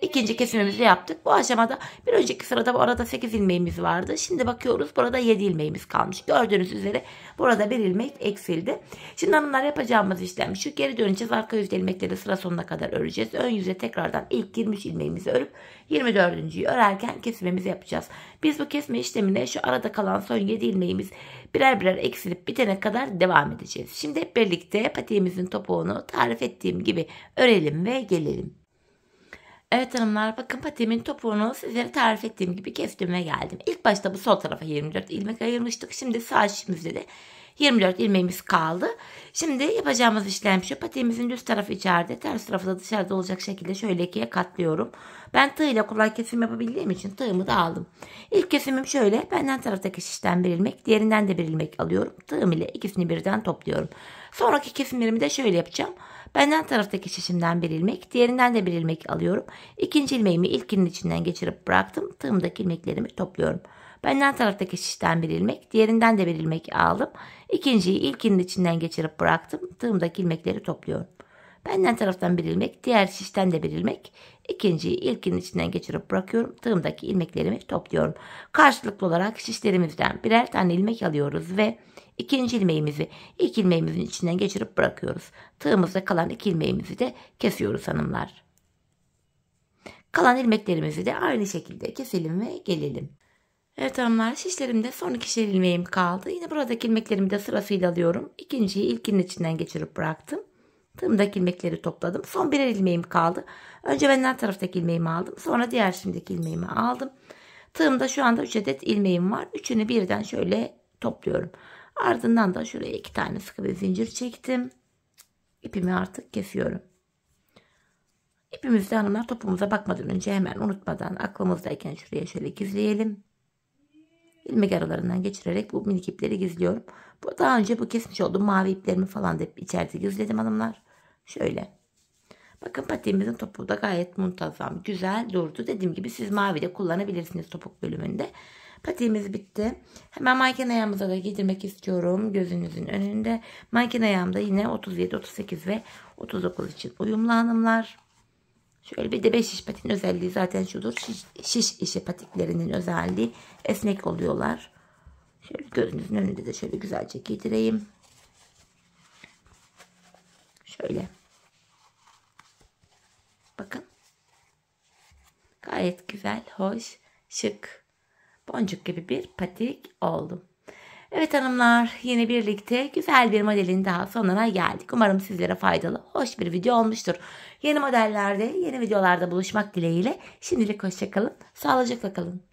İkinci kesimimizi yaptık. Bu aşamada bir önceki sırada bu arada 8 ilmeğimiz vardı. Şimdi bakıyoruz burada 7 ilmeğimiz kalmış. Gördüğünüz üzere burada bir ilmek eksildi. Şimdi hanımlar yapacağımız işlem şu. Geri döneceğiz. Arka yüz ilmekleri sıra sonuna kadar öreceğiz. Ön yüze tekrardan ilk 23 ilmeğimizi örüp 24.yi örerken kesimimizi yapacağız. Biz bu kesme işlemine şu arada kalan son 7 ilmeğimiz birer birer eksilip bitene kadar devam edeceğiz. Şimdi hep birlikte patiğimizin topuğunu tarif ettiğim gibi örelim ve gelelim. Evet hanımlar bakın patimin topuğunu sizlere tarif ettiğim gibi kestirmeye geldim. İlk başta bu sol tarafa 24 ilmek ayırmıştık. Şimdi sağ şişimizde de 24 ilmeğimiz kaldı. Şimdi yapacağımız işlem şu. Patiğimizin düz tarafı içeride, ters tarafı da dışarıda olacak şekilde şöyle ikiye katlıyorum. Ben tığ ile kolay kesim yapabildiğim için tığımı da aldım. İlk kesimim şöyle. Benden taraftaki şişten bir ilmek, diğerinden de bir ilmek alıyorum. Tığım ile ikisini birden topluyorum. Sonraki kesimlerimi de şöyle yapacağım. Benden taraftaki şişimden bir ilmek, diğerinden de bir ilmek alıyorum. İkinci ilmeğimi ilkinin içinden geçirip bıraktım. Tığımdaki ilmeklerimi topluyorum. Benden taraftaki şişten bir ilmek, diğerinden de bir ilmek aldım. İkinciyi ilkinin içinden geçirip bıraktım. Tığımdaki ilmekleri topluyorum. Benden taraftan bir ilmek, diğer şişten de bir ilmek. İkinciyi ilkinin içinden geçirip bırakıyorum. Tığımdaki ilmeklerimi topluyorum. Karşılıklı olarak şişlerimizden birer tane ilmek alıyoruz ve İkinci ilmeğimizi ilk ilmeğimizin içinden geçirip bırakıyoruz. Tığımızda kalan iki ilmeğimizi de kesiyoruz hanımlar. Kalan ilmeklerimizi de aynı şekilde keselim ve gelelim. Evet hanımlar şişlerimde son ikişer ilmeğim kaldı. Yine buradaki ilmeklerimi de sırasıyla alıyorum. İkinciyi ilkinin içinden geçirip bıraktım. Tığımdaki ilmekleri topladım. Son birer ilmeğim kaldı. Önce ben her taraftaki ilmeğimi aldım. Sonra diğer şimdiki ilmeğimi aldım. Tığımda şu anda 3 adet ilmeğim var. Üçünü birden şöyle topluyorum. Ardından da şuraya iki tane sıkı bir zincir çektim. İpimi artık kesiyorum. İpimizde hanımlar topumuza bakmadan önce hemen unutmadan aklımızdayken şuraya şöyle gizleyelim. İlmek aralarından geçirerek bu minik ipleri gizliyorum. Bu daha önce bu kesmiş olduğum mavi iplerimi falan da içeride gizledim hanımlar. Şöyle. Bakın patiğimizin topuğu da gayet muntazam, güzel durdu. Dediğim gibi siz mavi de kullanabilirsiniz topuk bölümünde. Patiğimiz bitti. Hemen manken ayağımıza da giydirmek istiyorum. Gözünüzün önünde. Manken ayağımda yine 37, 38 ve 39 için uyumlu hanımlar. Şöyle bir de 5 şiş patiğin özelliği zaten şudur. Şiş, şiş işi patiklerinin özelliği esnek oluyorlar. Şöyle gözünüzün önünde de şöyle güzelce giydireyim. Şöyle. Bakın. Gayet güzel, hoş, şık boncuk gibi bir patik oldum. Evet hanımlar yine birlikte güzel bir modelin daha sonuna geldik. Umarım sizlere faydalı, hoş bir video olmuştur. Yeni modellerde, yeni videolarda buluşmak dileğiyle şimdilik hoşçakalın, sağlıcakla kalın.